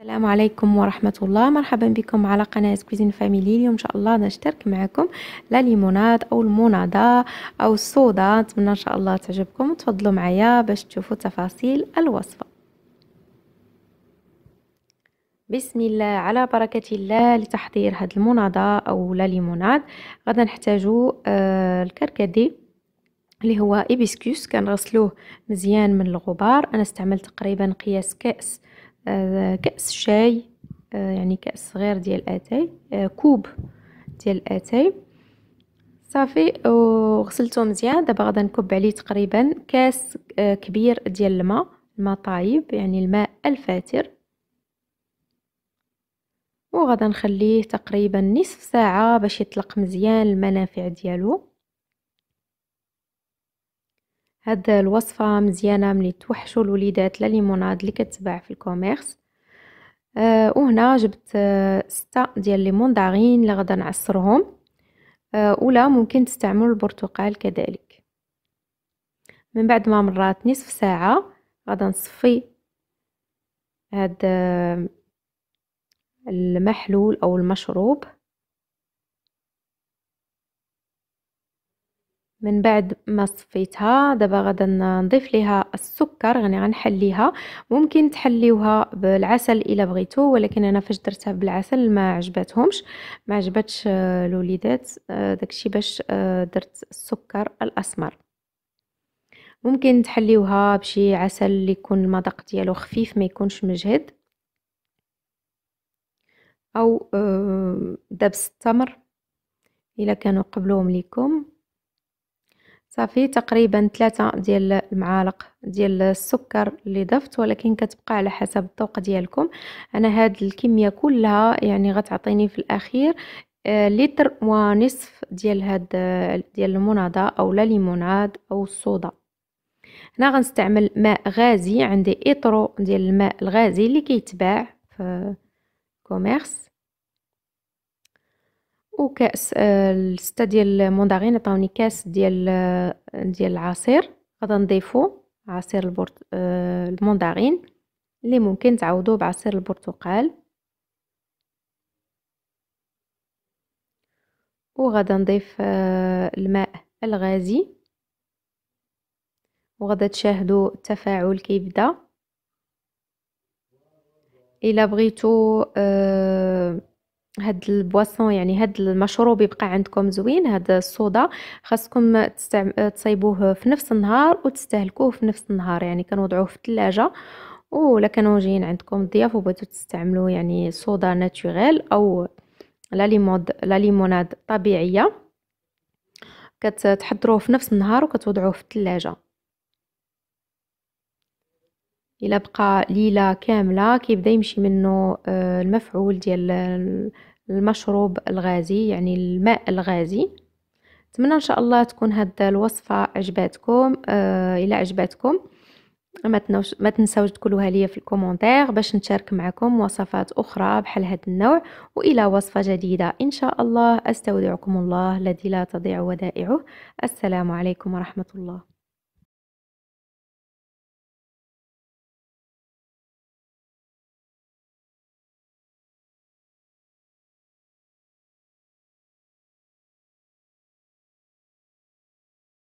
السلام عليكم ورحمة الله مرحبا بكم على قناة كوزين فاميلي اليوم إن شاء الله نشترك معكم لا ليموناد أو المونادا أو الصودا نتمنى إن شاء الله تعجبكم تفضلوا معايا باش تشوفوا تفاصيل الوصفة بسم الله على بركة الله لتحضير هاد المونادا أو لا ليموناد غدا نحتاجو آه، الكركدي اللي هو إبسكوس كنغسلوه مزيان من الغبار أنا استعملت تقريبا قياس كأس كأس شاي آه، يعني كأس صغير ديال آه كوب ديال أتاي صافي وغسلته مزيان دابا غادا نكب عليه تقريبا كاس آه، كبير ديال الماء الماء طايب يعني الماء الفاتر وغادي نخليه تقريبا نصف ساعه باش يطلق مزيان المنافع ديالو هاد الوصفة مزيانة ملي توحشوا الوليدات لليموناد اللي كتباع في الكوميرس أه وهنا جبت أه ستة ديال لي موندارين اللي غدا نعصرهم أه ولا ممكن تستعملو البرتقال كذلك من بعد ما مرات نصف ساعة غدا نصفي هاد آه، المحلول او المشروب من بعد ما صفيتها دابا غادا نضيف ليها السكر غني غنحليها ممكن تحليوها بالعسل الا بغيتو ولكن انا فاش درتها بالعسل ما عجباتهمش ما عجباتش آه، الوليدات آه، داكشي باش آه، درت السكر الاسمر ممكن تحليوها بشي عسل اللي يكون المذاق ديالو خفيف ما يكونش مجهد او دبس التمر الا كانوا قبلهم ليكم صافي تقريبا ثلاثة ديال المعالق ديال السكر اللي ضفت ولكن كتبقى على حسب الطوق ديالكم انا هاد الكميه كلها يعني غتعطيني في الاخير آه لتر ونصف ديال هاد ديال المناضه او لا ليموناد او الصودا هنا غنستعمل ماء غازي عندي اطرو ديال الماء الغازي اللي كيتباع في كوميرس وكاس آه، السته ديال المونداغين عطاوني كاس ديال آه، ديال العصير غادي نضيفو عصير البرت... آه، المونداغين اللي ممكن تعوضوه بعصير البرتقال وغادي نضيف الماء الغازي وغادي تشاهدوا التفاعل كيبدا الى الا بغيتو آه هاد البواسون يعني هاد المشروب يبقى عندكم زوين هاد الصودا خاصكم تستعم... تصايبوه في نفس النهار وتستهلكوه في نفس النهار يعني كنوضعوه في الثلاجه ولا كانوا جايين عندكم ضياف وبغيتو تستعملوا يعني صودا ناتوريل او لا ليمود لا ليموناد طبيعيه كتحضروه في نفس النهار وكتوضعوه في الثلاجه الا بقى ليله كامله كيبدا يمشي منه آه، المفعول ديال المشروب الغازي يعني الماء الغازي نتمنى ان شاء الله تكون هاد الوصفه عجباتكم آه، الى عجباتكم ما, تنساوش تقولوها ليا في الكومونتير باش نشارك معكم وصفات اخرى بحال هاد النوع والى وصفه جديده ان شاء الله استودعكم الله الذي لا تضيع ودائعه السلام عليكم ورحمه الله